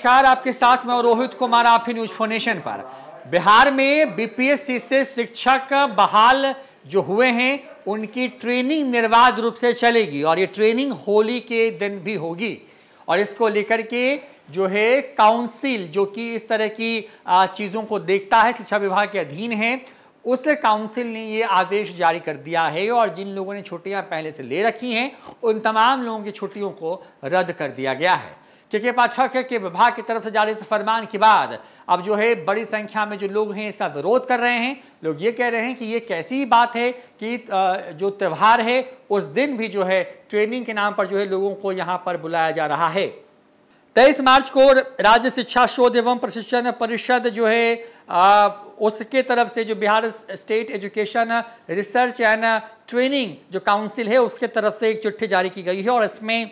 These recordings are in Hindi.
नमस्कार आपके साथ मैं रोहित कुमार ही न्यूज फोनेशन पर बिहार में बीपीएससी से शिक्षक बहाल जो हुए हैं उनकी ट्रेनिंग निर्बाध रूप से चलेगी और ये ट्रेनिंग होली के दिन भी होगी और इसको लेकर के जो है काउंसिल जो कि इस तरह की चीज़ों को देखता है शिक्षा विभाग के अधीन है उस काउंसिल ने ये आदेश जारी कर दिया है और जिन लोगों ने छुट्टियां पहले से ले रखी हैं उन तमाम लोगों की छुट्टियों को रद्द कर दिया गया है के के के विभाग की तरफ से जारी इस फरमान के बाद अब जो है बड़ी संख्या में जो लोग हैं इसका विरोध कर रहे हैं लोग ये कह रहे हैं कि ये कैसी बात है कि जो त्यौहार है उस दिन भी जो है ट्रेनिंग के नाम पर जो है लोगों को यहाँ पर बुलाया जा रहा है तेईस मार्च को राज्य शिक्षा शोध एवं प्रशिक्षण परिषद जो है आ, उसके तरफ से जो Bihar State Education Research and Training जो काउंसिल है उसके तरफ से एक चिट्ठी जारी की गई है और इसमें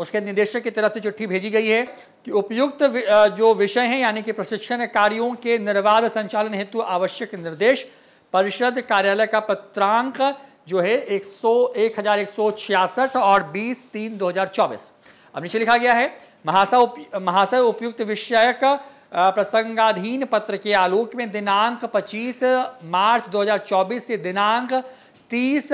उसके निदेशक की तरफ से चिट्ठी भेजी गई है कि उपयुक्त जो विषय हैं यानी कि प्रशिक्षण कार्यों के निर्बाध संचालन हेतु आवश्यक निर्देश परिषद कार्यालय का पत्रांक जो है एक सौ एक हजार एक सौ छियासठ और बीस तीन दो हजार चौबीस अब नीचे लिखा गया है महाशय उप, महाशय उपयुक्त का प्रसंगाधीन पत्र के आलोक में दिनांक 25 मार्च 2024 से दिनांक 30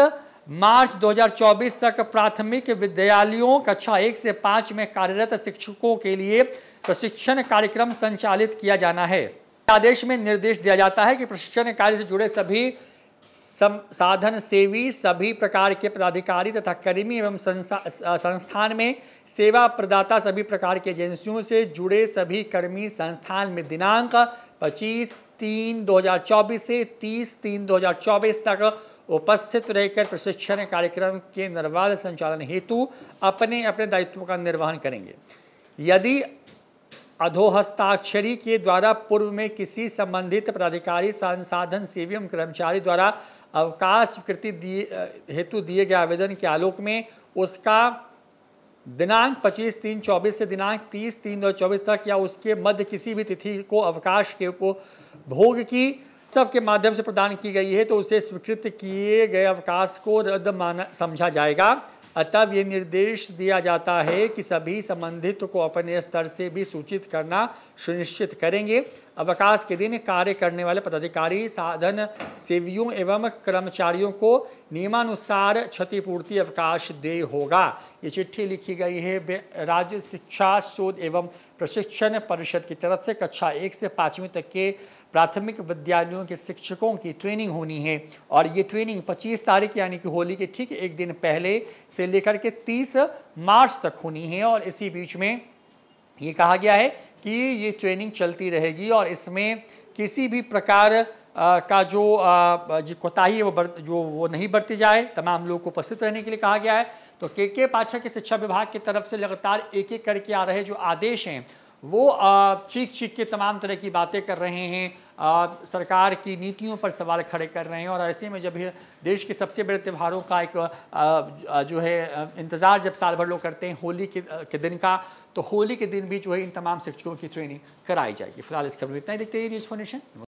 मार्च 2024 तक प्राथमिक विद्यालयों कक्षा एक से पाँच में कार्यरत शिक्षकों के लिए प्रशिक्षण कार्यक्रम संचालित किया जाना है आदेश में निर्देश दिया जाता है कि प्रशिक्षण कार्य से जुड़े सभी साधन सेवी सभी प्रकार के पदाधिकारी तथा कर्मी एवं संस्थान में सेवा प्रदाता सभी प्रकार के एजेंसियों से जुड़े सभी कर्मी संस्थान में दिनांक 25 तीन 2024 से 30 तीन 2024 तक उपस्थित रहकर प्रशिक्षण कार्यक्रम के निर्बाध संचालन हेतु अपने अपने दायित्वों का निर्वहन करेंगे यदि अधोहस्ताक्षरी के द्वारा पूर्व में किसी संबंधित प्राधिकारी संसाधन सेवी एवं कर्मचारी द्वारा अवकाश स्वीकृति दिए हेतु दिए गए आवेदन के आलोक में उसका दिनांक 25 तीन 24 से दिनांक 30 तीन दो चौबीस तक या उसके मध्य किसी भी तिथि को अवकाश के उपभोग की सब के माध्यम से प्रदान की गई है तो उसे स्वीकृत किए गए अवकाश को रद्द माना समझा जाएगा अतः ये निर्देश दिया जाता है कि सभी संबंधित को अपने स्तर से भी सूचित करना सुनिश्चित करेंगे अवकाश के दिन कार्य करने वाले पदाधिकारी साधन सेवियों एवं कर्मचारियों को नियमानुसार क्षतिपूर्ति अवकाश दे होगा ये चिट्ठी लिखी गई है राज्य शिक्षा शोध एवं प्रशिक्षण परिषद की तरफ से कक्षा एक से पाँचवीं तक के प्राथमिक विद्यालयों के शिक्षकों की ट्रेनिंग होनी है और ये ट्रेनिंग 25 तारीख यानी कि होली के ठीक एक दिन पहले से लेकर के 30 मार्च तक होनी है और इसी बीच में ये कहा गया है कि ये ट्रेनिंग चलती रहेगी और इसमें किसी भी प्रकार का जो जी कोताही है वो बर, जो वो नहीं बरती जाए तमाम लोगों को उपस्थित रहने के लिए कहा गया है तो के के पाठक के शिक्षा विभाग की तरफ से लगातार एक एक करके आ रहे जो आदेश हैं वो चीख चीख के तमाम तरह की बातें कर रहे हैं आ, सरकार की नीतियों पर सवाल खड़े कर रहे हैं और ऐसे में जब देश के सबसे बड़े त्यौहारों का एक आ, जो है इंतज़ार जब साल भर लोग करते हैं होली के, के दिन का तो होली के दिन भी जो है इन तमाम शिक्षकों की ट्रेनिंग कराई जाएगी फिलहाल इस खबर में इतना ही देखते हैं न्यूज़ फाउंडेशन